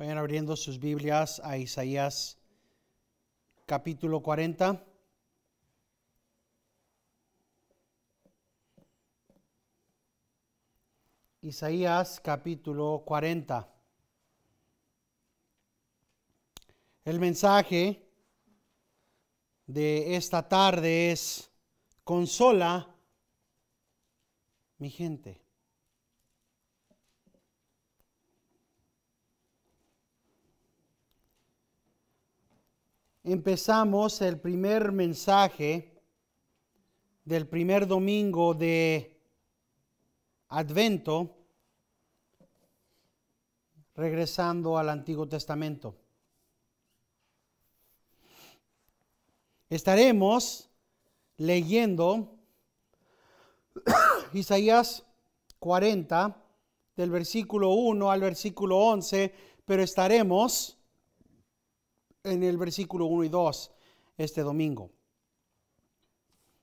Vayan abriendo sus Biblias a Isaías capítulo 40. Isaías capítulo 40. El mensaje de esta tarde es, consola mi gente. empezamos el primer mensaje del primer domingo de Advento, regresando al Antiguo Testamento. Estaremos leyendo Isaías 40, del versículo 1 al versículo 11, pero estaremos en el versículo 1 y 2 este domingo.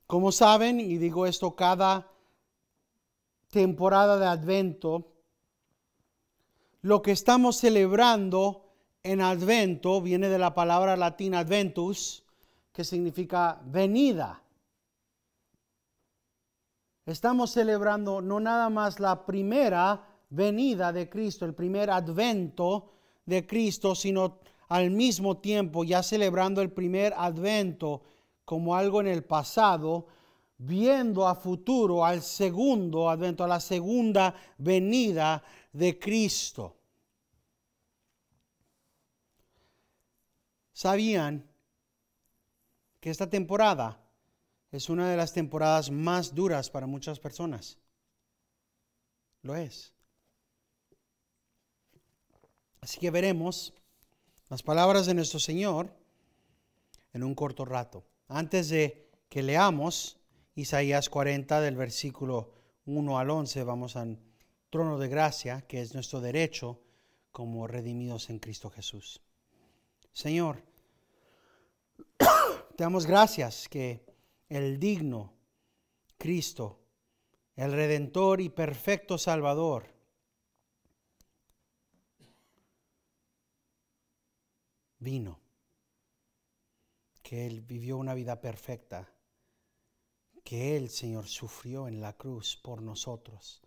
Como saben, y digo esto cada temporada de Advento, lo que estamos celebrando en Advento viene de la palabra latina adventus, que significa venida. Estamos celebrando no nada más la primera venida de Cristo, el primer advento de Cristo, sino al mismo tiempo ya celebrando el primer advento como algo en el pasado, viendo a futuro al segundo advento, a la segunda venida de Cristo. ¿Sabían que esta temporada es una de las temporadas más duras para muchas personas? Lo es. Así que veremos las palabras de nuestro Señor en un corto rato. Antes de que leamos Isaías 40 del versículo 1 al 11, vamos al trono de gracia, que es nuestro derecho como redimidos en Cristo Jesús. Señor, te damos gracias que el digno Cristo, el redentor y perfecto Salvador, vino, que Él vivió una vida perfecta, que Él, Señor, sufrió en la cruz por nosotros.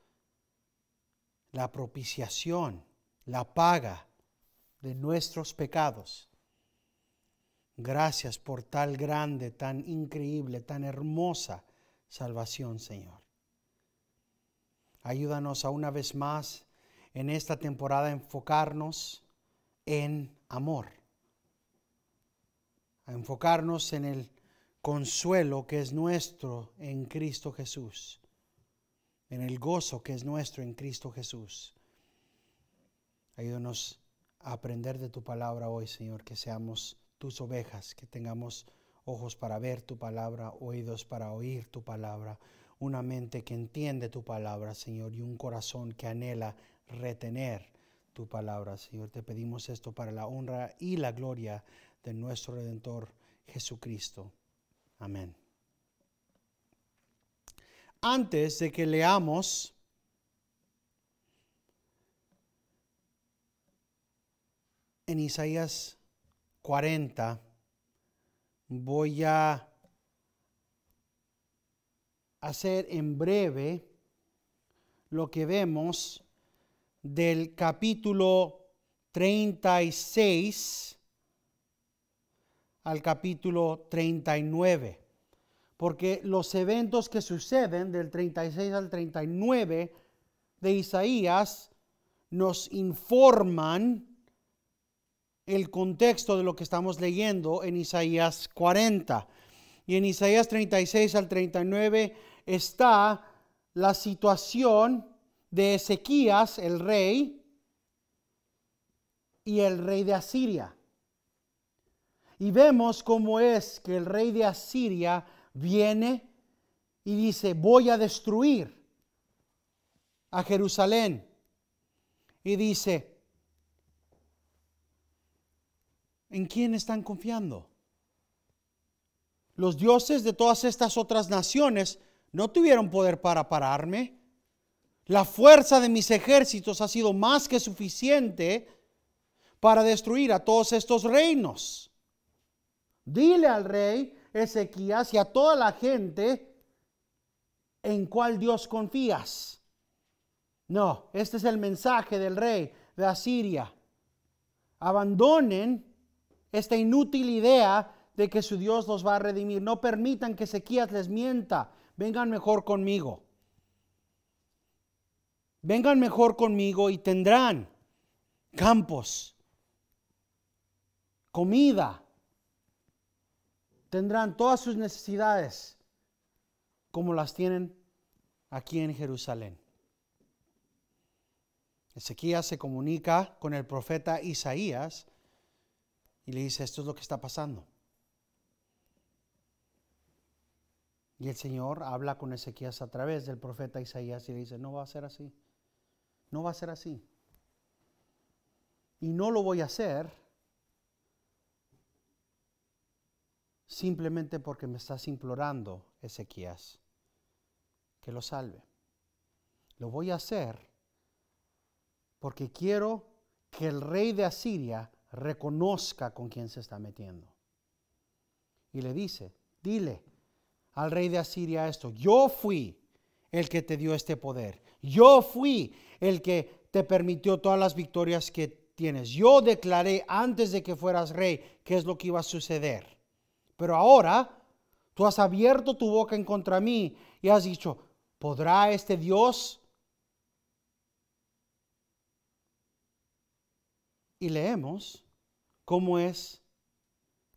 La propiciación, la paga de nuestros pecados. Gracias por tal grande, tan increíble, tan hermosa salvación, Señor. Ayúdanos a una vez más en esta temporada a enfocarnos en amor a enfocarnos en el consuelo que es nuestro en Cristo Jesús, en el gozo que es nuestro en Cristo Jesús. Ayúdanos a aprender de tu palabra hoy, Señor, que seamos tus ovejas, que tengamos ojos para ver tu palabra, oídos para oír tu palabra, una mente que entiende tu palabra, Señor, y un corazón que anhela retener tu palabra, Señor. Te pedimos esto para la honra y la gloria de nuestro Redentor Jesucristo. Amén. Antes de que leamos en Isaías 40, voy a hacer en breve lo que vemos del capítulo 36 al capítulo 39, porque los eventos que suceden del 36 al 39 de Isaías nos informan el contexto de lo que estamos leyendo en Isaías 40. Y en Isaías 36 al 39 está la situación de Ezequías, el rey, y el rey de Asiria. Y vemos cómo es que el rey de Asiria viene y dice, voy a destruir a Jerusalén. Y dice, ¿en quién están confiando? Los dioses de todas estas otras naciones no tuvieron poder para pararme. La fuerza de mis ejércitos ha sido más que suficiente para destruir a todos estos reinos. Dile al rey Ezequías y a toda la gente en cuál Dios confías. No, este es el mensaje del rey de Asiria. Abandonen esta inútil idea de que su Dios los va a redimir. No permitan que Ezequías les mienta. Vengan mejor conmigo. Vengan mejor conmigo y tendrán campos, comida, tendrán todas sus necesidades como las tienen aquí en Jerusalén. Ezequías se comunica con el profeta Isaías y le dice, esto es lo que está pasando. Y el Señor habla con Ezequías a través del profeta Isaías y le dice, no va a ser así, no va a ser así. Y no lo voy a hacer simplemente porque me estás implorando, Ezequías, que lo salve. Lo voy a hacer porque quiero que el rey de Asiria reconozca con quién se está metiendo. Y le dice, dile al rey de Asiria esto, yo fui el que te dio este poder, yo fui el que te permitió todas las victorias que tienes, yo declaré antes de que fueras rey qué es lo que iba a suceder. Pero ahora tú has abierto tu boca en contra mí y has dicho, ¿podrá este Dios? Y leemos cómo es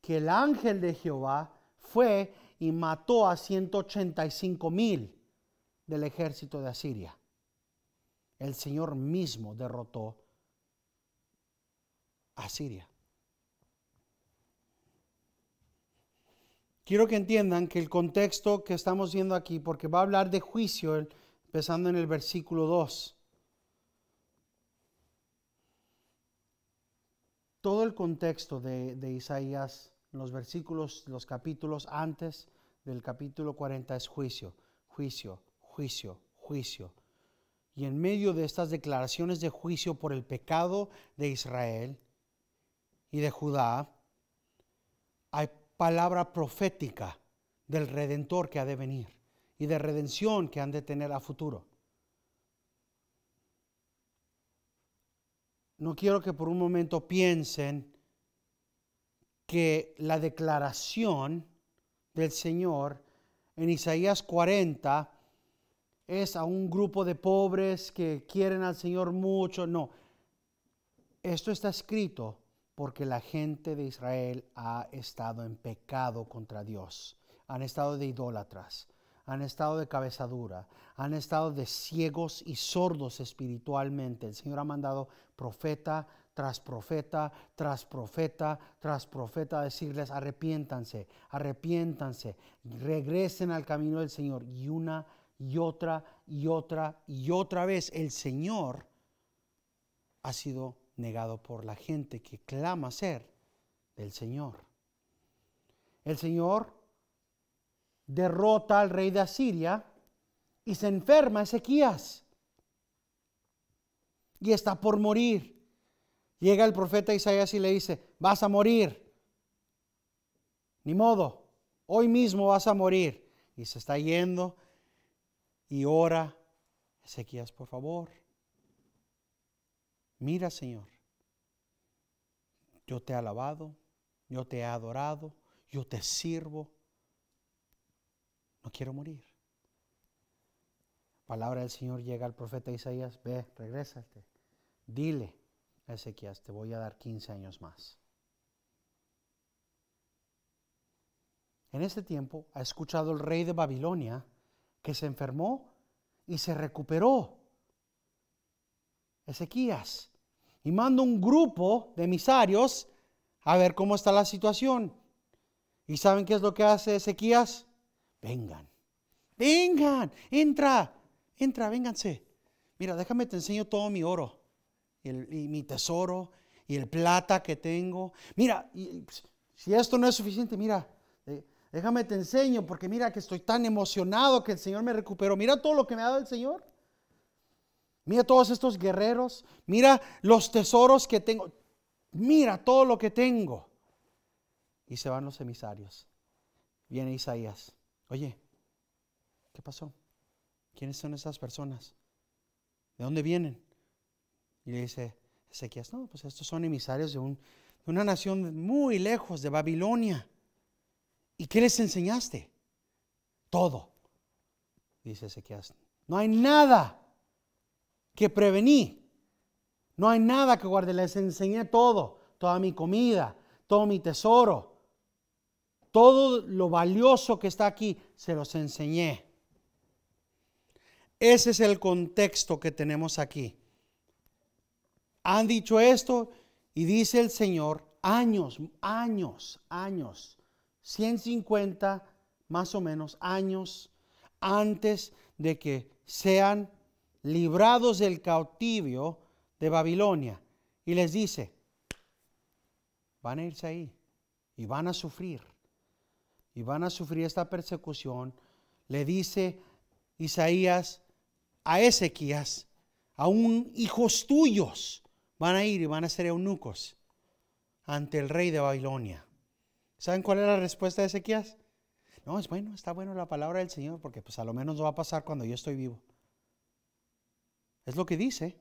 que el ángel de Jehová fue y mató a 185 mil del ejército de Asiria. El Señor mismo derrotó a Asiria. Quiero que entiendan que el contexto que estamos viendo aquí, porque va a hablar de juicio, empezando en el versículo 2. Todo el contexto de, Isaías, los versículos, los capítulos antes del capítulo 40 es juicio, juicio, juicio, juicio. Y en medio de estas declaraciones de juicio por el pecado de Israel y de Judá, hay palabra profética del redentor que ha de venir y de redención que han de tener a futuro. No quiero que por un momento piensen que la declaración del Señor en Isaías 40 es a un grupo de pobres que quieren al Señor mucho. No, esto está escrito porque la gente de Israel ha estado en pecado contra Dios, han estado de idólatras, han estado de cabeza dura, han estado de ciegos y sordos espiritualmente. El Señor ha mandado profeta tras profeta, tras profeta, tras profeta a decirles arrepiéntanse, arrepiéntanse, regresen al camino del Señor. Y una y otra y otra y otra vez el Señor ha sido negado por la gente que clama ser del Señor. El Señor derrota al rey de Asiria y se enferma Ezequías. Y está por morir. Llega el profeta Isaías y le dice, vas a morir. Ni modo, hoy mismo vas a morir. Y se está yendo y ora, Ezequías, por favor, mira Señor, yo te he alabado, yo te he adorado, yo te sirvo, no quiero morir. Palabra del Señor llega al profeta Isaías, ve, regrésate, dile a Ezequías, te voy a dar 15 años más. En ese tiempo ha escuchado el rey de Babilonia que se enfermó y se recuperó. Ezequías y mando un grupo de emisarios a ver cómo está la situación. ¿Y saben qué es lo que hace Ezequías? Vengan, vengan, entra, entra, vénganse. Mira, déjame te enseño todo mi oro y, mi tesoro y el plata que tengo. Mira, pues, si esto no es suficiente, mira, eh, déjame te enseño porque mira que estoy tan emocionado que el Señor me recuperó. Mira todo lo que me ha dado el Señor. Mira todos estos guerreros, mira los tesoros que tengo, mira todo lo que tengo. Y se van los emisarios. Viene Isaías. Oye, ¿qué pasó? ¿Quiénes son esas personas? ¿De dónde vienen? Y le dice Ezequías, no, pues estos son emisarios de, una nación muy lejos, de Babilonia. ¿Y qué les enseñaste? Todo. Dice Ezequías, no hay nada que prevení. No hay nada que guarde. Les enseñé todo, toda mi comida, todo mi tesoro, todo lo valioso que está aquí, se los enseñé. Ese es el contexto que tenemos aquí. Han dicho esto y dice el Señor, años, años, años, 150 más o menos años antes de que sean librados del cautivio de Babilonia. Y les dice, van a irse ahí y van a sufrir. Y van a sufrir esta persecución. Le dice Isaías a Ezequías, un hijos tuyos van a ir y van a ser eunucos ante el rey de Babilonia. ¿Saben cuál es la respuesta de Ezequías? No, es bueno, está bueno la palabra del Señor porque pues a lo menos no va a pasar cuando yo estoy vivo. Es lo que dice.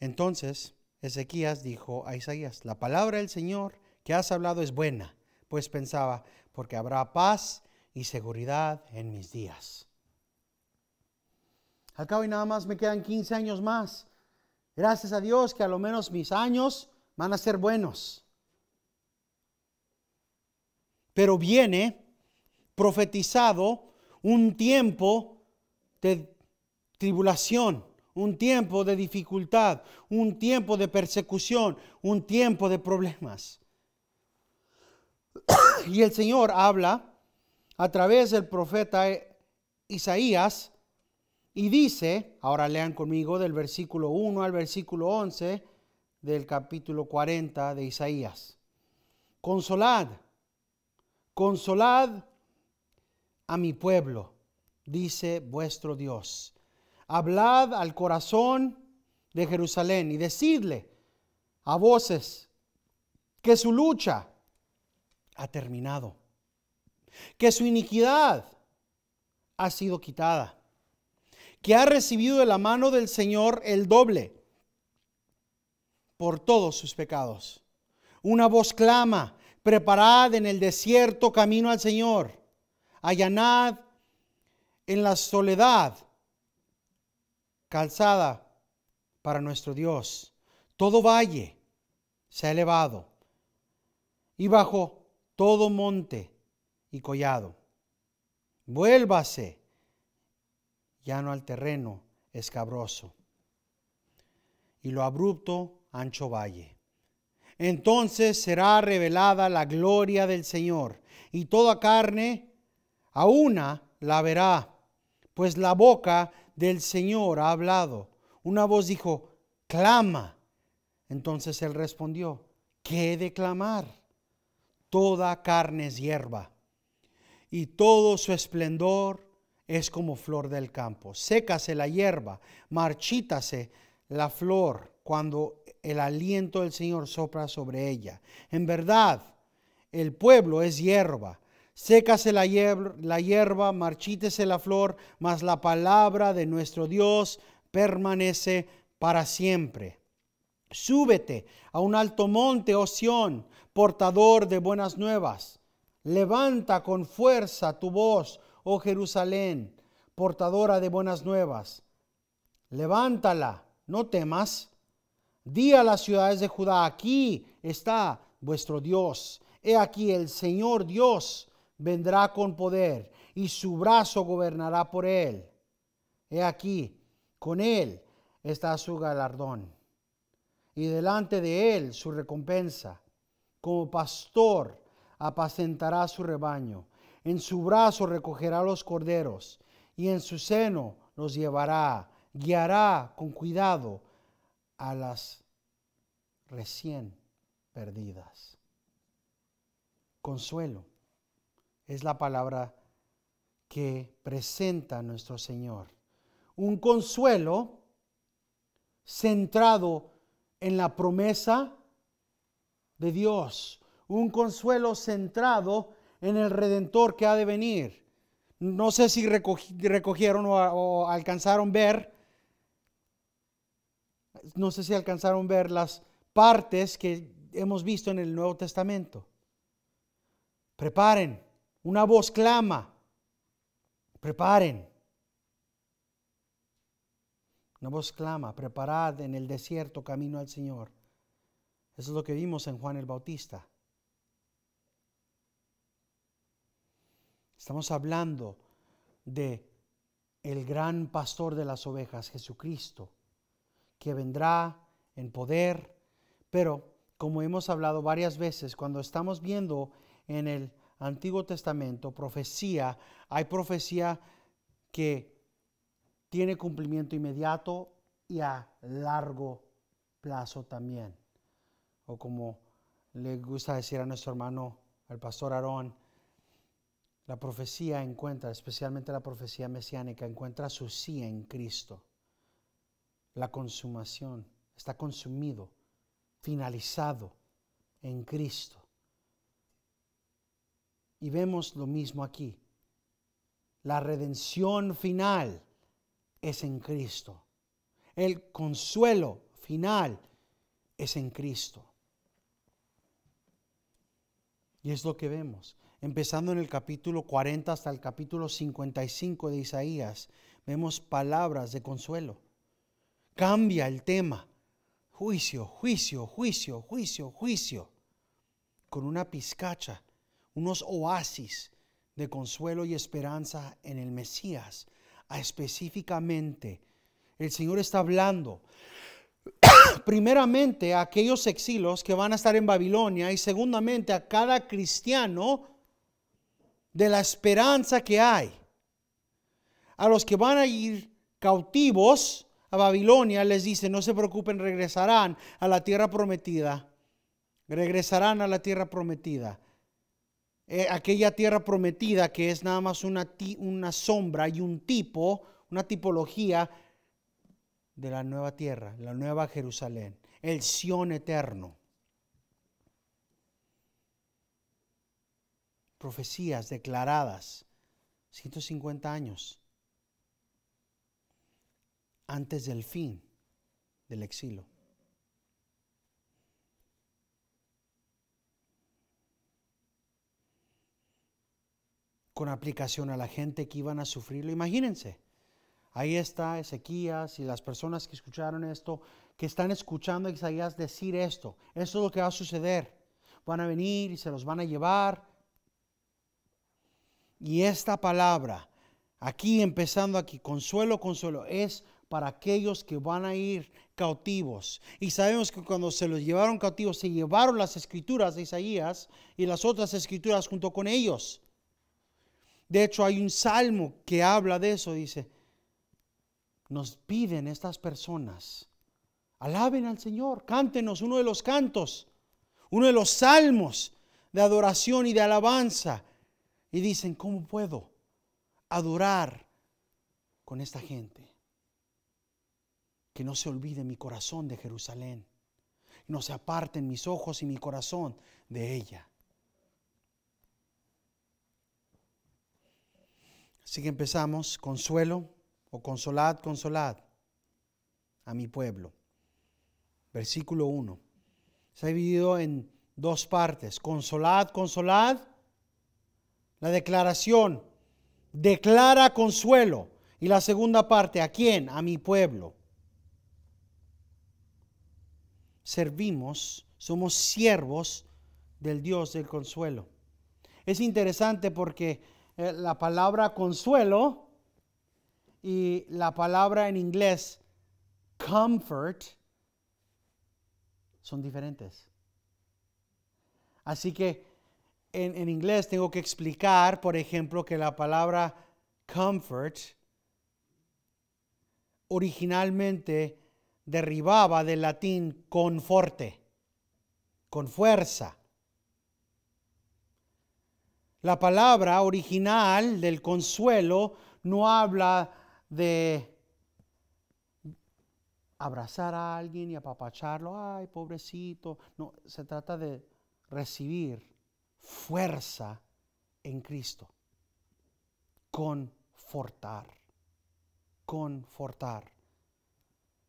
Entonces Ezequías dijo a Isaías, la palabra del Señor que has hablado es buena, pues pensaba, porque habrá paz y seguridad en mis días. Acá hoy y nada más me quedan 15 años más. Gracias a Dios que a lo menos mis años van a ser buenos. Pero viene profetizado un tiempo de tribulación, un tiempo de dificultad, un tiempo de persecución, un tiempo de problemas. Y el Señor habla a través del profeta e-, Isaías y dice, ahora lean conmigo del versículo 1 al versículo 11 del capítulo 40 de Isaías, consolad Consolad a mi pueblo, dice vuestro Dios. Hablad al corazón de Jerusalén y decidle a voces que su lucha ha terminado, que su iniquidad ha sido quitada, que ha recibido de la mano del Señor el doble por todos sus pecados. Una voz clama, Preparad en el desierto camino al Señor. Allanad en la soledad calzada para nuestro Dios. Todo valle se ha elevado y bajo todo monte y collado. Vuélvase llano al terreno escabroso y lo abrupto ancho valle entonces será revelada la gloria del Señor, y toda carne a una la verá, pues la boca del Señor ha hablado. Una voz dijo, clama. Entonces él respondió, ¿qué clamar? Toda carne es hierba, y todo su esplendor es como flor del campo. Sécase la hierba, marchítase la flor cuando el aliento del Señor sopra sobre ella. En verdad, el pueblo es hierba. Sécase la hierba, la hierba, marchítese la flor, mas la palabra de nuestro Dios permanece para siempre. Súbete a un alto monte, oh Sión, portador de buenas nuevas. Levanta con fuerza tu voz, oh Jerusalén, portadora de buenas nuevas. Levántala, no temas Di a las ciudades de Judá, aquí está vuestro Dios. He aquí el Señor Dios vendrá con poder y su brazo gobernará por él. He aquí, con él está su galardón y delante de él su recompensa. Como pastor apacentará su rebaño, en su brazo recogerá los corderos y en su seno los llevará, guiará con cuidado a las recién perdidas. Consuelo es la palabra que presenta nuestro Señor. Un consuelo centrado en la promesa de Dios, un consuelo centrado en el redentor que ha de venir. No sé si recogieron o, alcanzaron ver no sé si alcanzaron a ver las partes que hemos visto en el Nuevo Testamento. Preparen, una voz clama, preparen. Una voz clama, preparad en el desierto camino al Señor. Eso es lo que vimos en Juan el Bautista. Estamos hablando de el gran pastor de las ovejas, Jesucristo que vendrá en poder. Pero, como hemos hablado varias veces, cuando estamos viendo en el Antiguo Testamento profecía, hay profecía que tiene cumplimiento inmediato y a largo plazo también. O como le gusta decir a nuestro hermano, el pastor Aarón, la profecía encuentra, especialmente la profecía mesiánica, encuentra su sí en Cristo la consumación, está consumido, finalizado en Cristo. Y vemos lo mismo aquí. La redención final es en Cristo. El consuelo final es en Cristo. Y es lo que vemos. Empezando en el capítulo 40 hasta el capítulo 55 de Isaías, vemos palabras de consuelo. Cambia el tema. Juicio, juicio, juicio, juicio, juicio. Con una pizcacha, unos oasis de consuelo y esperanza en el Mesías. A ah, específicamente, el Señor está hablando primeramente a aquellos exilos que van a estar en Babilonia y segundamente a cada cristiano de la esperanza que hay. A los que van a ir cautivos a Babilonia, les dice, no se preocupen, regresarán a la tierra prometida. Regresarán a la tierra prometida. Eh, aquella tierra prometida que es nada más una, una sombra y un tipo, una tipología de la nueva tierra, la nueva Jerusalén, el Sión eterno. Profecías declaradas, 150 años antes del fin del exilio. Con aplicación a la gente que iban a sufrirlo, imagínense. Ahí está Ezequías y las personas que escucharon esto, que están escuchando a Isaías decir esto. Esto es lo que va a suceder. Van a venir y se los van a llevar. Y esta palabra, aquí empezando aquí, consuelo, consuelo, es para aquellos que van a ir cautivos. Y sabemos que cuando se los llevaron cautivos, se llevaron las escrituras de Isaías y las otras escrituras junto con ellos. De hecho, hay un salmo que habla de eso, dice, nos piden estas personas, alaben al Señor, cántenos uno de los cantos, uno de los salmos de adoración y de alabanza. Y dicen, ¿cómo puedo adorar con esta gente? que no se olvide mi corazón de Jerusalén, no se aparten mis ojos y mi corazón de ella. Así que empezamos, consuelo o consolad, consolad a mi pueblo. Versículo 1. Se ha dividido en dos partes. Consolad, consolad. La declaración declara consuelo. Y la segunda parte, ¿a quién? A mi pueblo servimos, somos siervos del Dios del consuelo. Es interesante porque eh, la palabra consuelo y la palabra en inglés comfort son diferentes. Así que en, en, inglés tengo que explicar, por ejemplo, que la palabra comfort originalmente derribaba del latín conforte, con fuerza. La palabra original del consuelo no habla de abrazar a alguien y apapacharlo, ay, pobrecito. No, se trata de recibir fuerza en Cristo. Confortar, confortar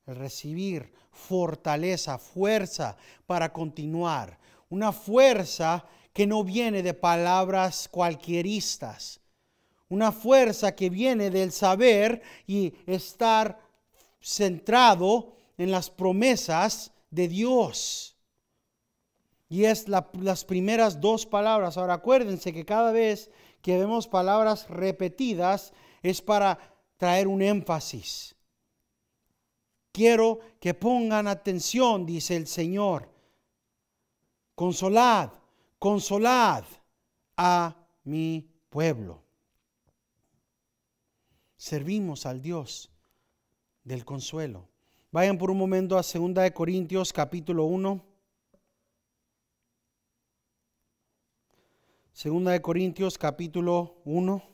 recibir fortaleza, fuerza para continuar. Una fuerza que no viene de palabras cualquieristas. Una fuerza que viene del saber y estar centrado en las promesas de Dios. Y es las primeras dos palabras. Ahora acuérdense que cada vez que vemos palabras repetidas es para traer un énfasis Quiero que pongan atención, dice el Señor. Consolad, consolad a mi pueblo. Servimos al Dios del consuelo. Vayan por un momento a 2 Corintios capítulo 1. 2 Corintios capítulo 1.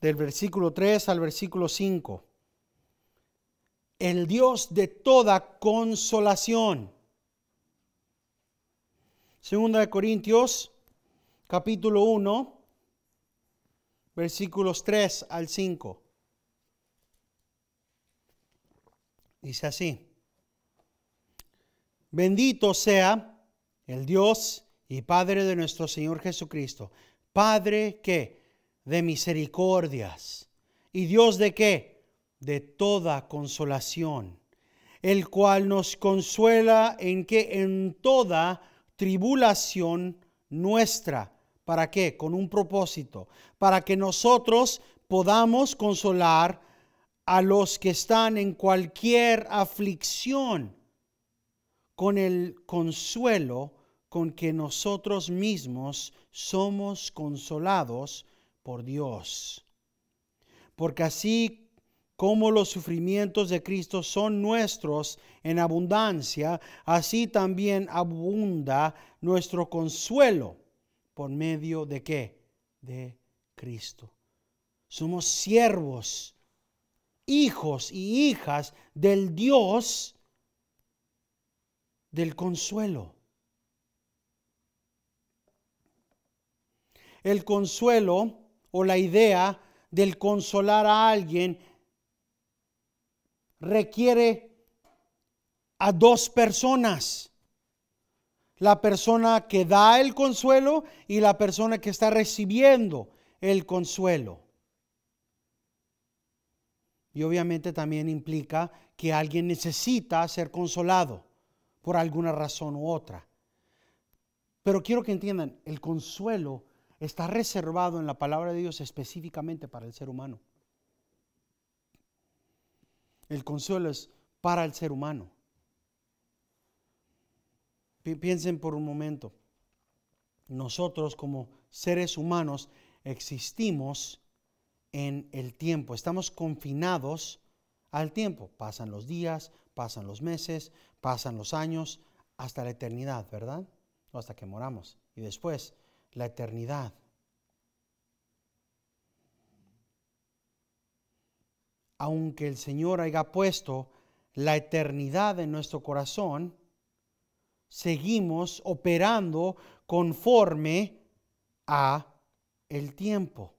del versículo 3 al versículo 5. El Dios de toda consolación. Segunda de Corintios, capítulo 1, versículos 3 al 5. Dice así. Bendito sea el Dios y Padre de nuestro Señor Jesucristo. Padre que de misericordias y Dios de qué? De toda consolación, el cual nos consuela en que en toda tribulación nuestra, ¿para qué? Con un propósito, para que nosotros podamos consolar a los que están en cualquier aflicción con el consuelo con que nosotros mismos somos consolados por Dios. Porque así como los sufrimientos de Cristo son nuestros en abundancia, así también abunda nuestro consuelo por medio de qué? De Cristo. Somos siervos, hijos y hijas del Dios del consuelo. El consuelo o la idea del consolar a alguien requiere a dos personas. La persona que da el consuelo y la persona que está recibiendo el consuelo. Y obviamente también implica que alguien necesita ser consolado por alguna razón u otra. Pero quiero que entiendan, el consuelo está reservado en la palabra de Dios específicamente para el ser humano. El consuelo es para el ser humano. Piensen por un momento, nosotros como seres humanos existimos en el tiempo, estamos confinados al tiempo. Pasan los días, pasan los meses, pasan los años, hasta la eternidad, ¿verdad? O hasta que moramos. Y después la eternidad. Aunque el Señor haya puesto la eternidad en nuestro corazón, seguimos operando conforme a el tiempo.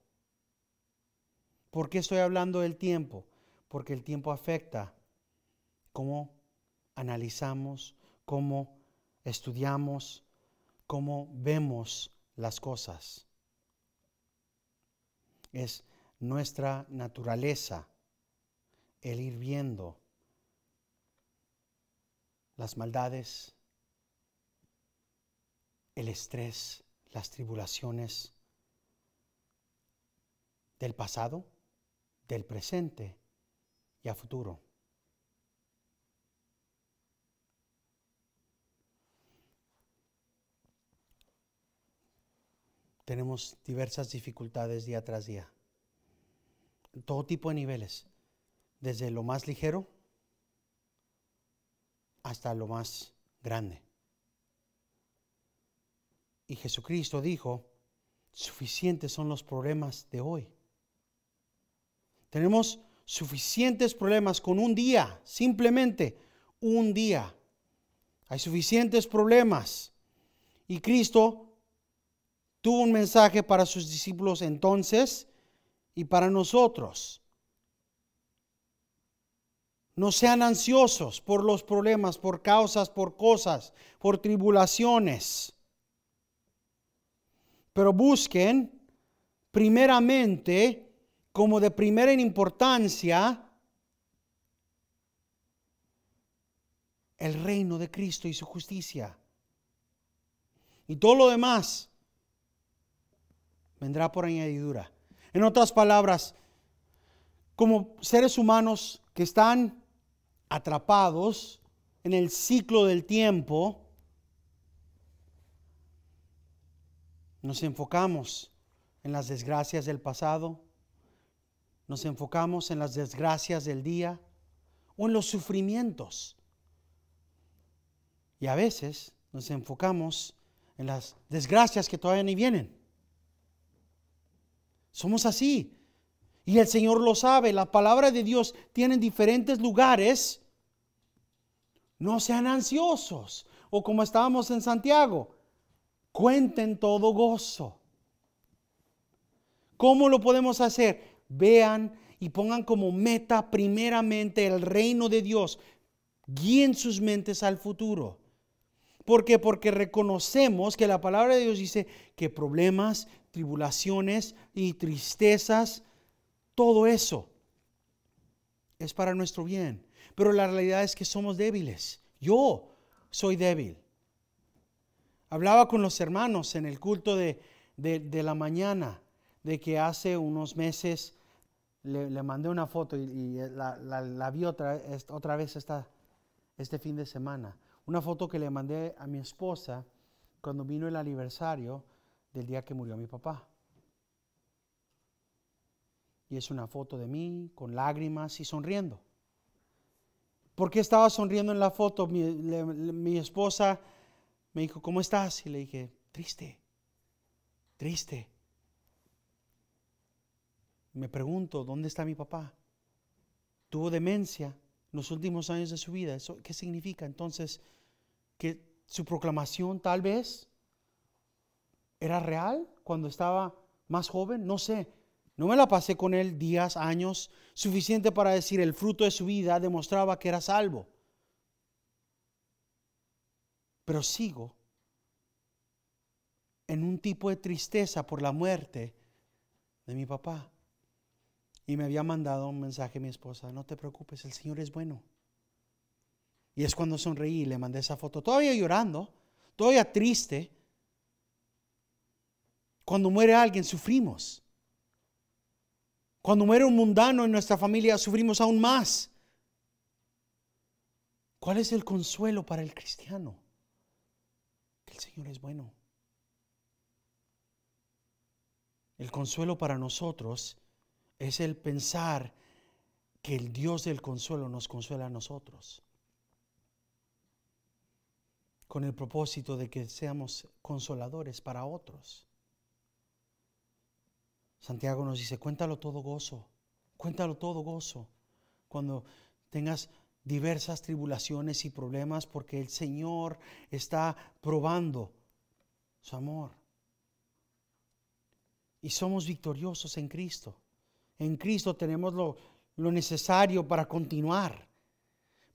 ¿Por qué estoy hablando del tiempo? Porque el tiempo afecta cómo analizamos, cómo estudiamos, cómo vemos las cosas. Es nuestra naturaleza el ir viendo las maldades, el estrés, las tribulaciones del pasado, del presente y a futuro. tenemos diversas dificultades día tras día. Todo tipo de niveles, desde lo más ligero hasta lo más grande. Y Jesucristo dijo, suficientes son los problemas de hoy. Tenemos suficientes problemas con un día, simplemente un día. Hay suficientes problemas. Y Cristo tuvo un mensaje para sus discípulos entonces y para nosotros. No sean ansiosos por los problemas, por causas, por cosas, por tribulaciones. Pero busquen primeramente, como de primera importancia, el reino de Cristo y su justicia. Y todo lo demás vendrá por añadidura. En otras palabras, como seres humanos que están atrapados en el ciclo del tiempo, nos enfocamos en las desgracias del pasado, nos enfocamos en las desgracias del día o en los sufrimientos. Y a veces nos enfocamos en las desgracias que todavía ni vienen. Somos así. Y el Señor lo sabe. La palabra de Dios tiene diferentes lugares. No sean ansiosos. O como estábamos en Santiago, cuenten todo gozo. ¿Cómo lo podemos hacer? Vean y pongan como meta primeramente el reino de Dios. Guíen sus mentes al futuro. ¿Por qué? Porque reconocemos que la palabra de Dios dice que problemas, tribulaciones y tristezas, todo eso es para nuestro bien. Pero la realidad es que somos débiles. Yo soy débil. Hablaba con los hermanos en el culto de, de, la mañana, de que hace unos meses le, mandé una foto y, la, vi otra, otra vez esta, este fin de semana. Una foto que le mandé a mi esposa cuando vino el aniversario del día que murió mi papá. Y es una foto de mí con lágrimas y sonriendo. ¿Por qué estaba sonriendo en la foto? Mi, esposa me dijo, ¿cómo estás? Y le dije, triste, triste. Me pregunto, ¿dónde está mi papá? Tuvo demencia los últimos años de su vida. ¿Eso, ¿Qué significa entonces? Que su proclamación tal vez ¿Era real cuando estaba más joven? No sé. No me la pasé con él días, años, suficiente para decir el fruto de su vida demostraba que era salvo. Pero sigo en un tipo de tristeza por la muerte de mi papá. Y me había mandado un mensaje a mi esposa, no te preocupes, el Señor es bueno. Y es cuando sonreí y le mandé esa foto, todavía llorando, todavía triste, cuando muere alguien, sufrimos. Cuando muere un mundano en nuestra familia, sufrimos aún más. ¿Cuál es el consuelo para el cristiano? Que el Señor es bueno. El consuelo para nosotros es el pensar que el Dios del consuelo nos consuela a nosotros, con el propósito de que seamos consoladores para otros. Santiago nos dice, cuéntalo todo gozo, cuéntalo todo gozo cuando tengas diversas tribulaciones y problemas porque el Señor está probando su amor. Y somos victoriosos en Cristo. En Cristo tenemos lo, necesario para continuar.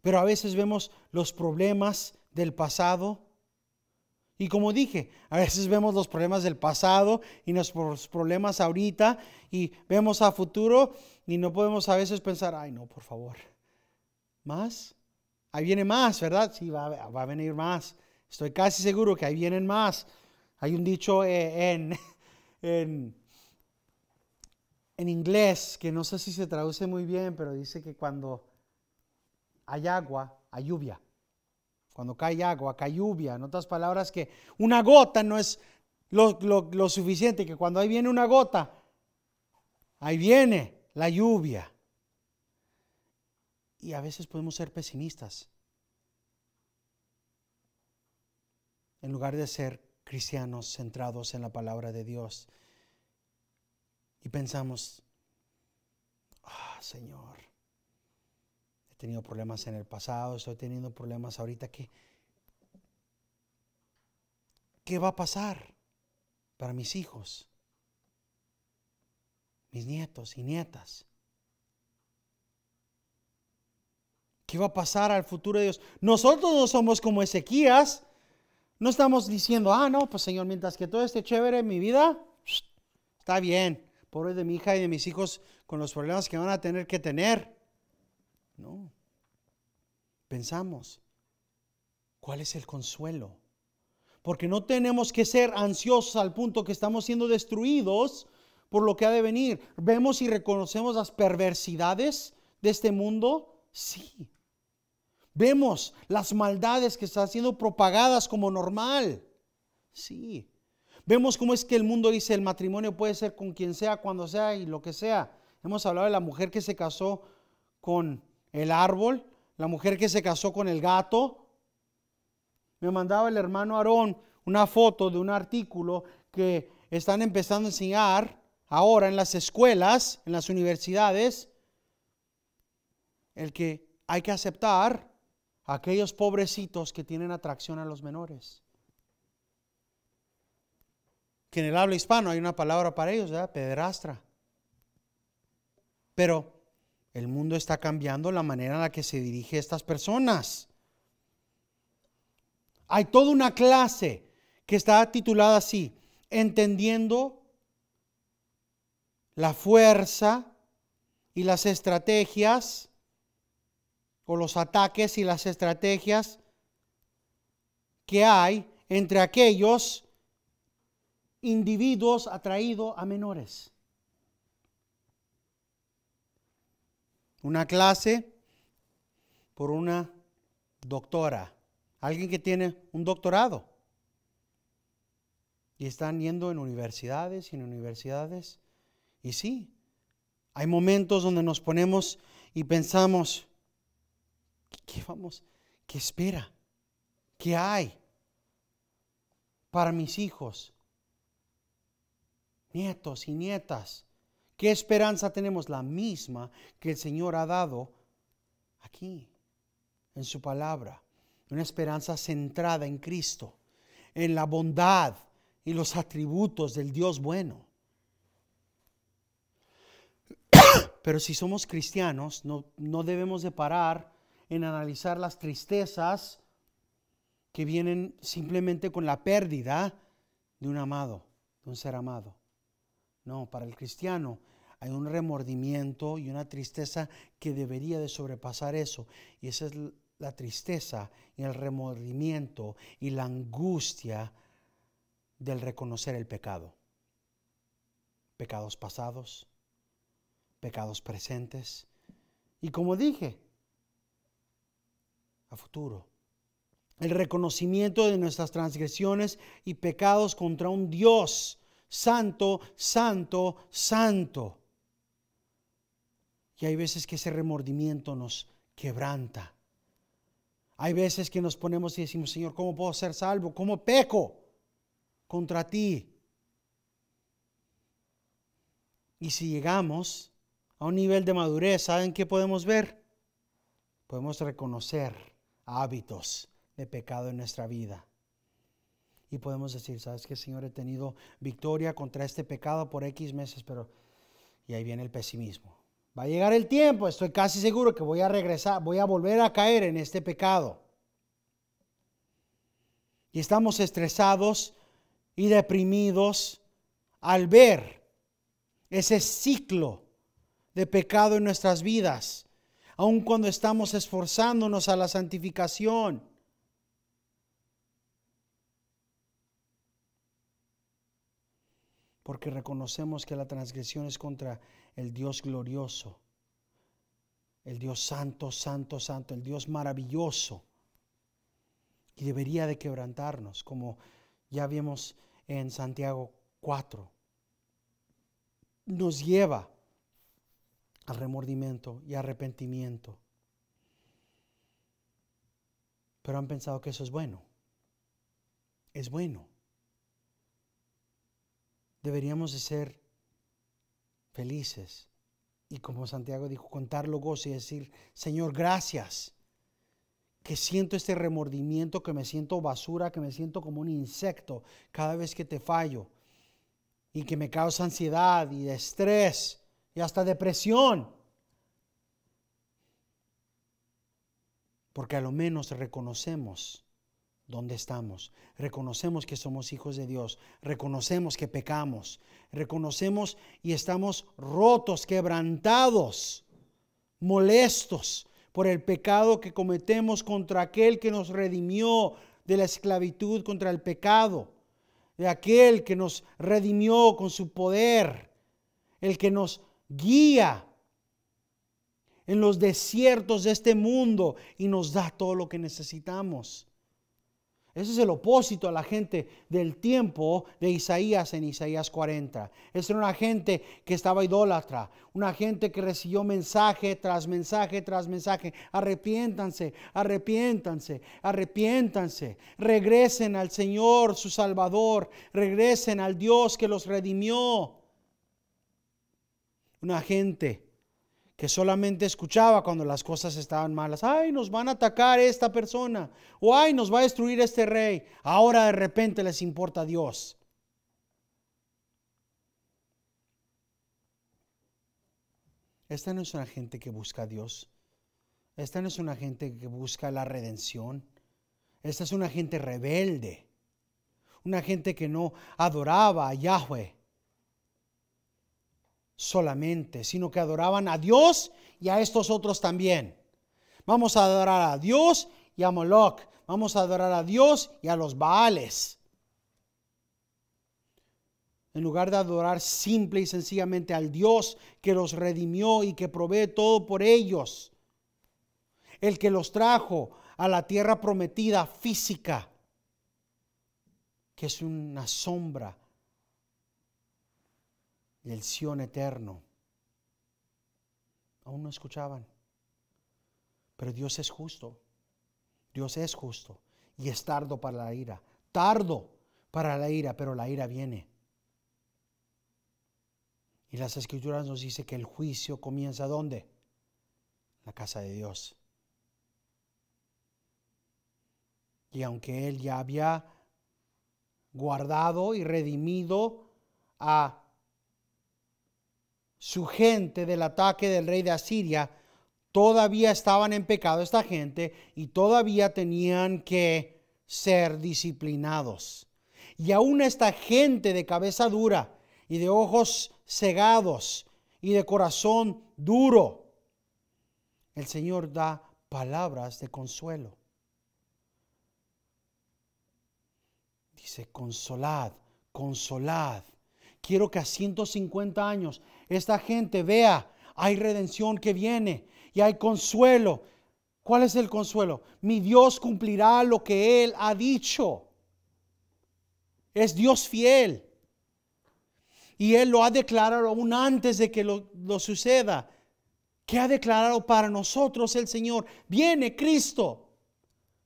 Pero a veces vemos los problemas del pasado y como dije, a veces vemos los problemas del pasado y los problemas ahorita y vemos a futuro y no podemos a veces pensar, ay no, por favor, más. Ahí viene más, ¿verdad? Sí, va, a venir más. Estoy casi seguro que ahí vienen más. Hay un dicho eh, en, en inglés que no sé si se traduce muy bien, pero dice que cuando hay agua, hay lluvia cuando cae agua, cae lluvia, en otras palabras que una gota no es lo, suficiente, que cuando ahí viene una gota, ahí viene la lluvia. Y a veces podemos ser pesimistas en lugar de ser cristianos centrados en la palabra de Dios. Y pensamos, ah, Señor, he tenido problemas en el pasado, estoy teniendo problemas ahorita. ¿Qué, qué va a pasar para mis hijos, mis nietos y nietas? ¿Qué va a pasar al futuro de Dios? Nosotros no somos como Ezequías. No estamos diciendo, ah, no, pues Señor, mientras que todo esté chévere en mi vida, está bien. Pobre de mi hija y de mis hijos con los problemas que van a tener que tener. No. Pensamos, ¿cuál es el consuelo? Porque no tenemos que ser ansiosos al punto que estamos siendo destruidos por lo que ha de venir. ¿Vemos y reconocemos las perversidades de este mundo? Sí. Vemos las maldades que están siendo propagadas como normal. Sí. Vemos cómo es que el mundo dice el matrimonio puede ser con quien sea, cuando sea y lo que sea. Hemos hablado de la mujer que se casó con el árbol, la mujer que se casó con el gato. Me mandaba el hermano Aarón una foto de un artículo que están empezando a enseñar ahora en las escuelas, en las universidades, el que hay que aceptar aquellos pobrecitos que tienen atracción a los menores. Que en el habla hispano hay una palabra para ellos, ¿verdad? Pedrastra. Pero el mundo está cambiando la manera en la que se dirige estas personas. Hay toda una clase que está titulada así, entendiendo la fuerza y las estrategias, o los ataques y las estrategias que hay entre aquellos individuos atraídos a menores. una clase por una doctora, alguien que tiene un doctorado. Y están yendo en universidades y en universidades. Y sí, hay momentos donde nos ponemos y pensamos, ¿qué vamos? ¿Qué espera? ¿Qué hay para mis hijos? Nietos y nietas. ¿Qué esperanza tenemos? La misma que el Señor ha dado aquí, en su palabra. Una esperanza centrada en Cristo, en la bondad y los atributos del Dios bueno. Pero si somos cristianos, no, no debemos de parar en analizar las tristezas que vienen simplemente con la pérdida de un amado, de un ser amado. No, para el cristiano hay un remordimiento y una tristeza que debería de sobrepasar eso. Y esa es la tristeza y el remordimiento y la angustia del reconocer el pecado. Pecados pasados, pecados presentes y como dije, a futuro. El reconocimiento de nuestras transgresiones y pecados contra un Dios santo, santo, santo. Y hay veces que ese remordimiento nos quebranta. Hay veces que nos ponemos y decimos, Señor, ¿cómo puedo ser salvo? ¿Cómo peco contra ti? Y si llegamos a un nivel de madurez, ¿saben qué podemos ver? Podemos reconocer hábitos de pecado en nuestra vida y podemos decir, sabes que Señor, he tenido victoria contra este pecado por X meses, pero... Y ahí viene el pesimismo. Va a llegar el tiempo, estoy casi seguro que voy a regresar, voy a volver a caer en este pecado. Y estamos estresados y deprimidos al ver ese ciclo de pecado en nuestras vidas, aun cuando estamos esforzándonos a la santificación. porque reconocemos que la transgresión es contra el Dios glorioso, el Dios santo, santo, santo, el Dios maravilloso, y debería de quebrantarnos, como ya vimos en Santiago 4. Nos lleva al remordimiento y arrepentimiento. Pero han pensado que eso es bueno. Es bueno deberíamos de ser felices. Y como Santiago dijo, contarlo gozo y decir, Señor, gracias, que siento este remordimiento, que me siento basura, que me siento como un insecto cada vez que te fallo y que me causa ansiedad y estrés y hasta depresión. Porque a lo menos reconocemos ¿Dónde estamos. Reconocemos que somos hijos de Dios, reconocemos que pecamos, reconocemos y estamos rotos, quebrantados, molestos por el pecado que cometemos contra aquel que nos redimió de la esclavitud, contra el pecado, de aquel que nos redimió con su poder, el que nos guía en los desiertos de este mundo y nos da todo lo que necesitamos. Ese es el opósito a la gente del tiempo de Isaías en Isaías 40. Esa era una gente que estaba idólatra, una gente que recibió mensaje tras mensaje tras mensaje. Arrepiéntanse, arrepiéntanse, arrepiéntanse. Regresen al Señor, su Salvador. Regresen al Dios que los redimió. Una gente que solamente escuchaba cuando las cosas estaban malas. Ay, nos van a atacar esta persona. O ay, nos va a destruir este rey. Ahora de repente les importa Dios. Esta no es una gente que busca a Dios. Esta no es una gente que busca la redención. Esta es una gente rebelde. Una gente que no adoraba a Yahweh solamente, sino que adoraban a Dios y a estos otros también. Vamos a adorar a Dios y a Moloch. Vamos a adorar a Dios y a los Baales. En lugar de adorar simple y sencillamente al Dios que los redimió y que provee todo por ellos. El que los trajo a la tierra prometida física, que es una sombra y el Sión eterno. Aún no escuchaban. Pero Dios es justo. Dios es justo y es tardo para la ira. Tardo para la ira, pero la ira viene. Y las escrituras nos dice que el juicio comienza ¿dónde? La casa de Dios. Y aunque él ya había guardado y redimido a su gente del ataque del rey de Asiria, todavía estaban en pecado esta gente y todavía tenían que ser disciplinados. Y aún esta gente de cabeza dura y de ojos cegados y de corazón duro, el Señor da palabras de consuelo. Dice, consolad, consolad Quiero que a 150 años esta gente vea, hay redención que viene y hay consuelo. ¿Cuál es el consuelo? Mi Dios cumplirá lo que Él ha dicho. Es Dios fiel. Y Él lo ha declarado aún antes de que lo, suceda. que ha declarado para nosotros el Señor? Viene Cristo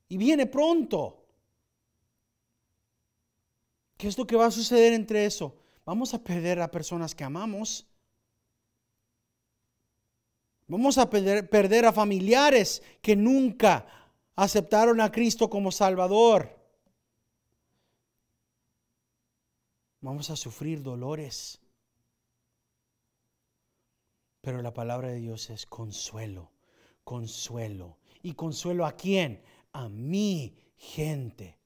y viene pronto. ¿Qué es lo que va a suceder entre eso? vamos a perder a personas que amamos. Vamos a perder, a familiares que nunca aceptaron a Cristo como Salvador. Vamos a sufrir dolores. Pero la palabra de Dios es consuelo, consuelo. ¿Y consuelo a quién? A mi gente.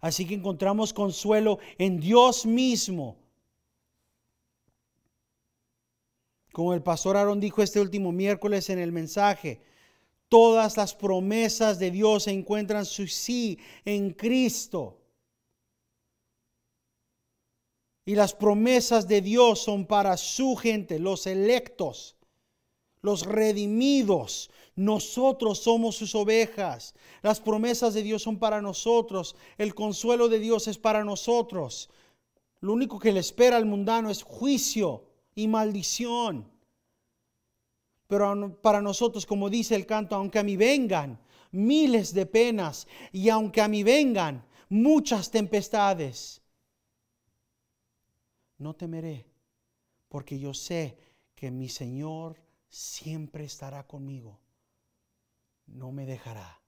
Así que encontramos consuelo en Dios mismo. Como el pastor Aarón dijo este último miércoles en el mensaje, todas las promesas de Dios se encuentran su sí en Cristo. Y las promesas de Dios son para su gente, los electos, los redimidos. Nosotros somos sus ovejas. Las promesas de Dios son para nosotros. El consuelo de Dios es para nosotros. Lo único que le espera al mundano es juicio y maldición. Pero para nosotros, como dice el canto, aunque a mí vengan miles de penas y aunque a mí vengan muchas tempestades, no temeré, porque yo sé que mi Señor siempre estará conmigo. No me dejará.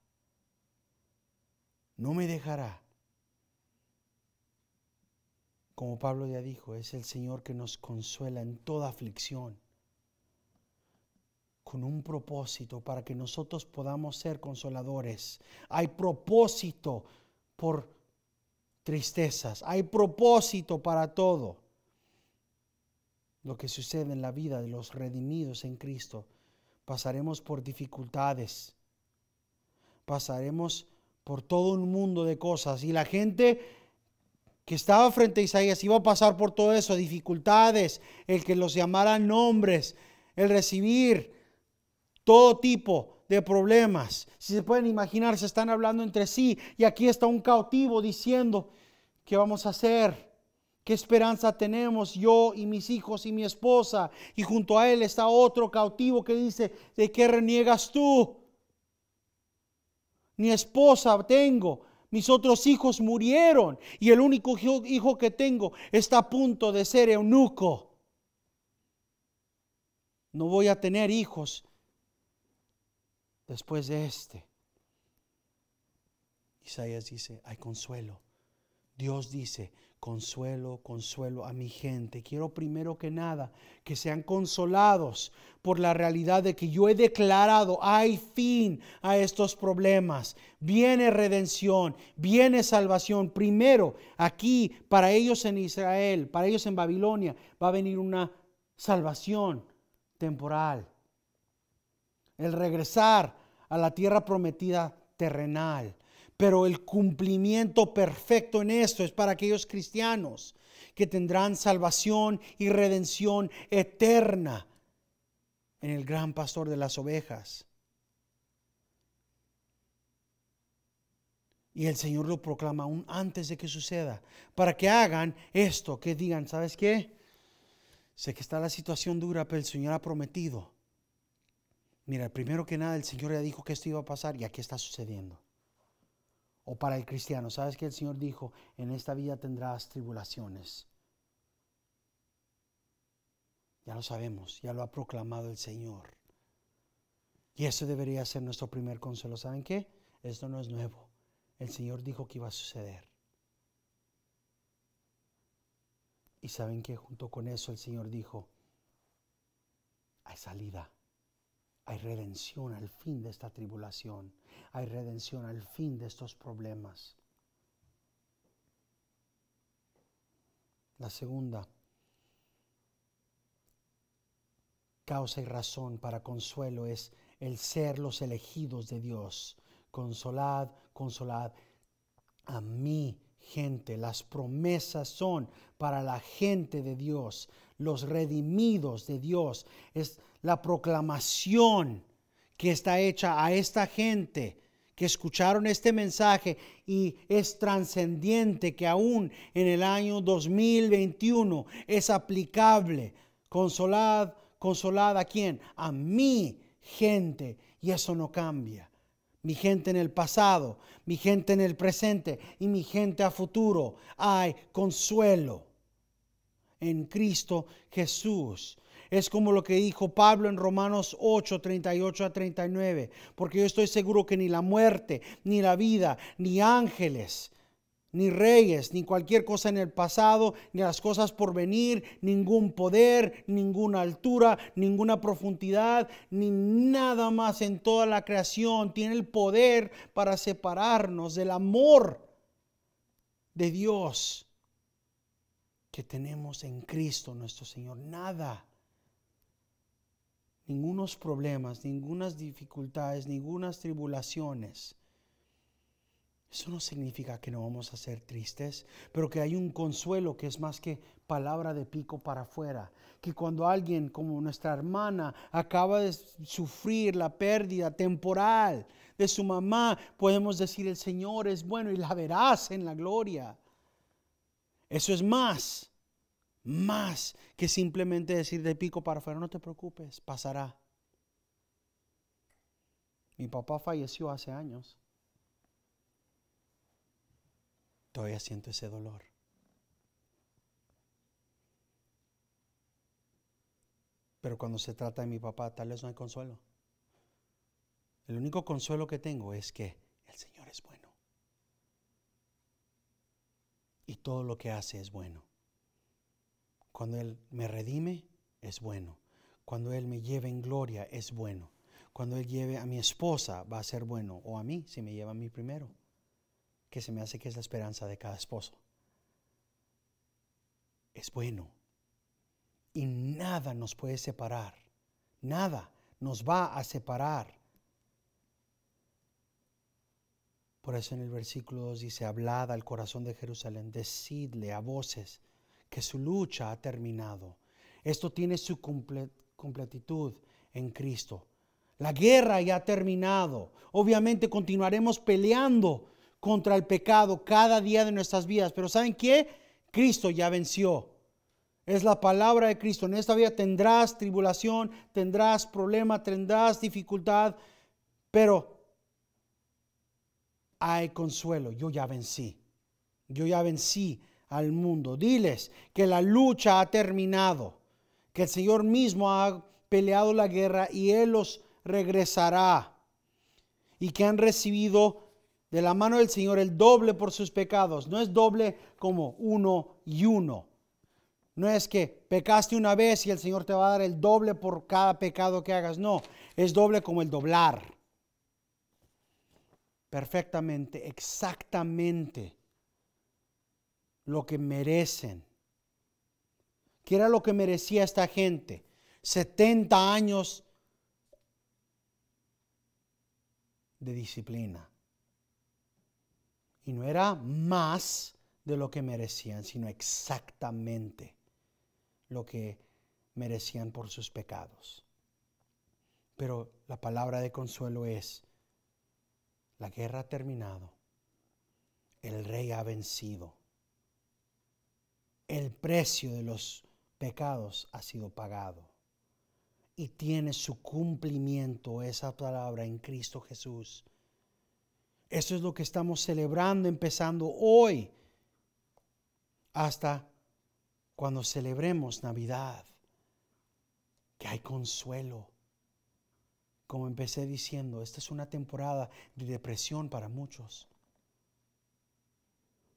No me dejará. Como Pablo ya dijo, es el Señor que nos consuela en toda aflicción, con un propósito para que nosotros podamos ser consoladores. Hay propósito por tristezas, hay propósito para todo lo que sucede en la vida de los redimidos en Cristo. Pasaremos por dificultades, pasaremos por todo un mundo de cosas y la gente que estaba frente a Isaías iba a pasar por todo eso, dificultades, el que los llamaran nombres, el recibir todo tipo de problemas. Si se pueden imaginar, se están hablando entre sí y aquí está un cautivo diciendo, ¿qué vamos a hacer? ¿Qué esperanza tenemos yo y mis hijos y mi esposa? Y junto a él está otro cautivo que dice, ¿de qué reniegas tú? Ni esposa tengo, mis otros hijos murieron y el único hijo que tengo está a punto de ser eunuco. No voy a tener hijos después de este. Isaías dice, hay consuelo. Dios dice, consuelo, consuelo a mi gente. Quiero primero que nada que sean consolados por la realidad de que yo he declarado, hay fin a estos problemas. Viene redención, viene salvación. Primero, aquí, para ellos en Israel, para ellos en Babilonia, va a venir una salvación temporal. El regresar a la tierra prometida terrenal. Pero el cumplimiento perfecto en esto es para aquellos cristianos que tendrán salvación y redención eterna en el gran pastor de las ovejas. Y el Señor lo proclama aún antes de que suceda, para que hagan esto, que digan, ¿sabes qué? Sé que está la situación dura, pero el Señor ha prometido. Mira, primero que nada, el Señor ya dijo que esto iba a pasar y aquí está sucediendo o para el cristiano. Sabes que el Señor dijo, en esta vida tendrás tribulaciones. Ya lo sabemos, ya lo ha proclamado el Señor. Y eso debería ser nuestro primer consuelo. ¿Saben qué? Esto no es nuevo. El Señor dijo que iba a suceder. Y saben que junto con eso el Señor dijo, hay salida. Hay redención al fin de esta tribulación. Hay redención al fin de estos problemas. La segunda causa y razón para consuelo es el ser los elegidos de Dios. Consolad, consolad a mi gente. Las promesas son para la gente de Dios los redimidos de Dios. Es la proclamación que está hecha a esta gente que escucharon este mensaje y es trascendiente que aún en el año 2021 es aplicable. Consolad, consolad a quién? A mi gente. Y eso no cambia. Mi gente en el pasado, mi gente en el presente y mi gente a futuro. Hay consuelo en Cristo Jesús. Es como lo que dijo Pablo en Romanos 8, 38 a 39, porque yo estoy seguro que ni la muerte, ni la vida, ni ángeles, ni reyes, ni cualquier cosa en el pasado, ni las cosas por venir, ningún poder, ninguna altura, ninguna profundidad, ni nada más en toda la creación tiene el poder para separarnos del amor de Dios que tenemos en Cristo nuestro Señor. Nada. Ningunos problemas, ningunas dificultades, ningunas tribulaciones. Eso no significa que no vamos a ser tristes, pero que hay un consuelo que es más que palabra de pico para afuera. Que cuando alguien como nuestra hermana acaba de sufrir la pérdida temporal de su mamá, podemos decir el Señor es bueno y la verás en la gloria. Eso es más, más que simplemente decir de pico para afuera, no te preocupes, pasará. Mi papá falleció hace años. Todavía siento ese dolor. Pero cuando se trata de mi papá, tal vez no hay consuelo. El único consuelo que tengo es que y todo lo que hace es bueno. Cuando Él me redime, es bueno. Cuando Él me lleve en gloria, es bueno. Cuando Él lleve a mi esposa, va a ser bueno. O a mí, si me lleva a mí primero. Que se me hace que es la esperanza de cada esposo. Es bueno. Y nada nos puede separar. Nada nos va a separar Por eso en el versículo 2 dice, Hablada al corazón de Jerusalén, decidle a voces que su lucha ha terminado. Esto tiene su completitud en Cristo. La guerra ya ha terminado. Obviamente continuaremos peleando contra el pecado cada día de nuestras vidas, pero ¿saben qué? Cristo ya venció. Es la palabra de Cristo. En esta vida tendrás tribulación, tendrás problema, tendrás dificultad, pero hay consuelo, yo ya vencí. Yo ya vencí al mundo. Diles que la lucha ha terminado, que el Señor mismo ha peleado la guerra y Él los regresará y que han recibido de la mano del Señor el doble por sus pecados. No es doble como uno y uno. No es que pecaste una vez y el Señor te va a dar el doble por cada pecado que hagas. No, es doble como el doblar perfectamente, exactamente lo que merecen. que era lo que merecía esta gente? 70 años de disciplina. Y no era más de lo que merecían, sino exactamente lo que merecían por sus pecados. Pero la palabra de consuelo es, la guerra ha terminado. El rey ha vencido. El precio de los pecados ha sido pagado. Y tiene su cumplimiento esa palabra en Cristo Jesús. Eso es lo que estamos celebrando empezando hoy hasta cuando celebremos Navidad. Que hay consuelo como empecé diciendo, esta es una temporada de depresión para muchos.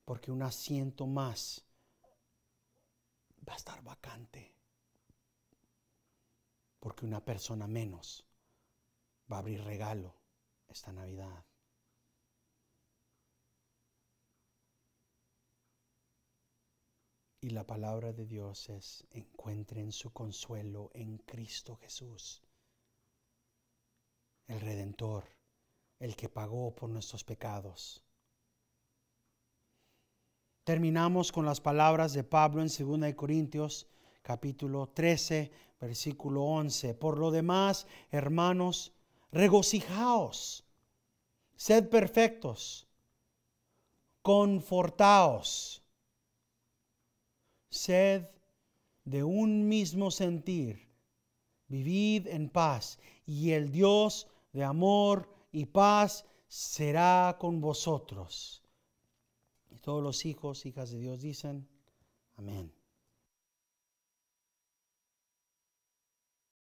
Porque un asiento más va a estar vacante. Porque una persona menos va a abrir regalo esta Navidad. Y la palabra de Dios es, encuentren su consuelo en Cristo Jesús el Redentor, el que pagó por nuestros pecados. Terminamos con las palabras de Pablo en 2 Corintios capítulo 13, versículo 11. Por lo demás, hermanos, regocijaos, sed perfectos, confortaos, sed de un mismo sentir, vivid en paz y el Dios de amor y paz será con vosotros. Y todos los hijos, hijas de Dios dicen, amén.